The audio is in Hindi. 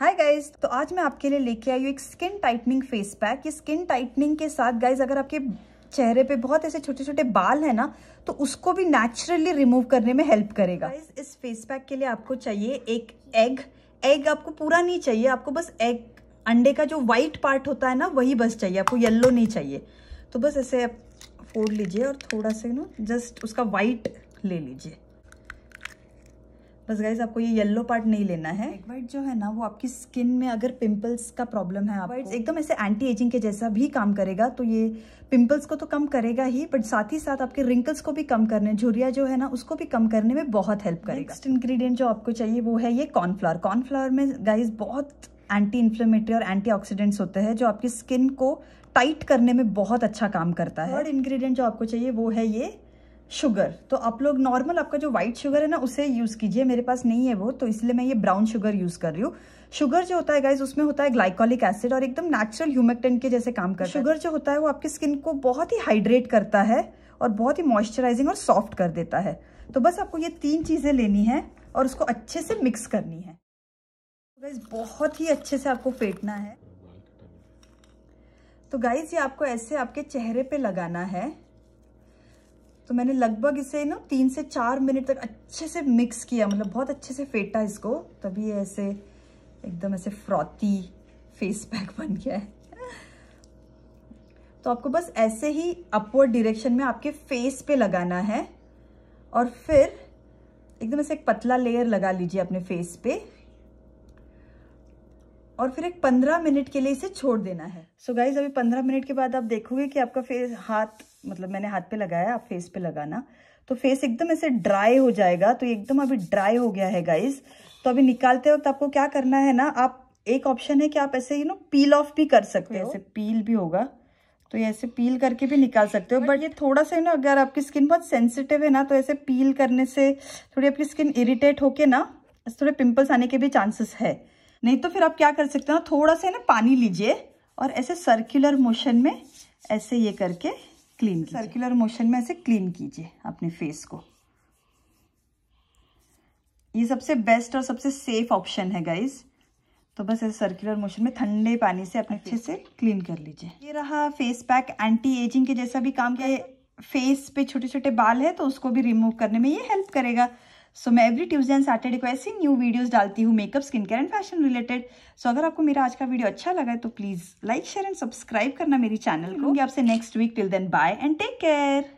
हाय गाइज तो आज मैं आपके लिए लेके आई हूँ एक स्किन टाइटनिंग फेस पैक ये स्किन टाइटनिंग के साथ गाइज अगर आपके चेहरे पे बहुत ऐसे छोटे छोटे बाल है ना तो उसको भी नेचुरली रिमूव करने में हेल्प करेगा गाइज इस फेस पैक के लिए आपको चाहिए एक एग एग आपको पूरा नहीं चाहिए आपको बस एग अंडे का जो वाइट पार्ट होता है ना वही बस चाहिए आपको येल्लो नहीं चाहिए तो बस ऐसे फोड़ लीजिए और थोड़ा सा ना जस्ट उसका वाइट ले लीजिए बस गाइज आपको ये येलो पार्ट नहीं लेना है एग वाइट जो है ना वो आपकी स्किन में अगर पिंपल्स का प्रॉब्लम है आपको एकदम ऐसे एंटी एजिंग के जैसा भी काम करेगा तो ये पिंपल्स को तो कम करेगा ही बट साथ ही साथ आपके रिंकल्स को भी कम करने झुरिया जो है ना उसको भी कम करने में बहुत हेल्प करेगा नेक्स्ट इंग्रेडिएंट जो आपको चाहिए वो है ये कॉर्नफ्लावर कॉर्नफ्लावर में गाइज बहुत एंटी इन्फ्लेमेटरी और एंटी होते हैं जो आपकी स्किन को टाइट करने में बहुत अच्छा काम करता है थर्ड इंग्रेडिएंट जो आपको चाहिए वो है ये शुगर तो आप लोग नॉर्मल आपका जो व्हाइट शुगर है ना उसे यूज़ कीजिए मेरे पास नहीं है वो तो इसलिए मैं ये ब्राउन शुगर यूज़ कर रही हूँ शुगर जो होता है गाइज उसमें होता है ग्लाइकोलिक एसिड और एकदम नेचुरल ह्यूमेक्टेंट के जैसे काम करता है शुगर जो होता है वो आपकी स्किन को बहुत ही हाइड्रेट करता है और बहुत ही मॉइस्चराइजिंग और सॉफ्ट कर देता है तो बस आपको ये तीन चीज़ें लेनी है और उसको अच्छे से मिक्स करनी है गाइज तो बहुत ही अच्छे से आपको फेंटना है तो गाइज ये आपको ऐसे आपके चेहरे पे लगाना है तो मैंने लगभग इसे ना तीन से चार मिनट तक अच्छे से मिक्स किया मतलब बहुत अच्छे से फेटा इसको तभी ऐसे एकदम ऐसे फ्रॉती फेस पैक बन गया है तो आपको बस ऐसे ही अपवर्ड डिरेक्शन में आपके फेस पे लगाना है और फिर एकदम ऐसे एक पतला लेयर लगा लीजिए अपने फेस पे और फिर एक पंद्रह मिनट के लिए इसे छोड़ देना है सो so गाइज अभी पंद्रह मिनट के बाद आप देखोगे कि आपका फेस हाथ मतलब मैंने हाथ पे लगाया आप फेस पे लगाना तो फेस एकदम ऐसे ड्राई हो जाएगा तो एकदम अभी ड्राई हो गया है गाइज तो अभी निकालते वक्त आपको क्या करना है ना आप एक ऑप्शन है कि आप ऐसे यू नो पील ऑफ भी कर सकते हो ऐसे पील भी होगा तो ये ऐसे पील करके भी निकाल सकते हो बट ये थोड़ा सा ना अगर आपकी स्किन बहुत सेंसिटिव है ना तो ऐसे पील करने से थोड़ी आपकी स्किन इरिटेट होके ना थोड़े पिंपल्स आने के भी चांसेस है नहीं तो फिर आप क्या कर सकते हो थोड़ा सा ना पानी लीजिए और ऐसे सर्कुलर मोशन में ऐसे ये करके क्लीन सर्कुलर मोशन में ऐसे क्लीन कीजिए अपने फेस को ये सबसे बेस्ट और सबसे सेफ ऑप्शन है गाइज तो बस ऐसे सर्कुलर मोशन में ठंडे पानी से अपने अच्छे से क्लीन कर लीजिए ये रहा फेस पैक एंटी एजिंग के जैसा भी काम किया फेस पे छोटे छोटे बाल है तो उसको भी रिमूव करने में ये हेल्प करेगा सो मैं एवरी ट्यूजडे एंड सैटरडे को ऐसी न्यू वीडियोस डालती हूँ makeup skin care and fashion related so अगर आपको मेरा आज का वीडियो अच्छा लगा है तो please like share and subscribe करना मेरी चैनल को हम्म। आपसे next week till then bye and take care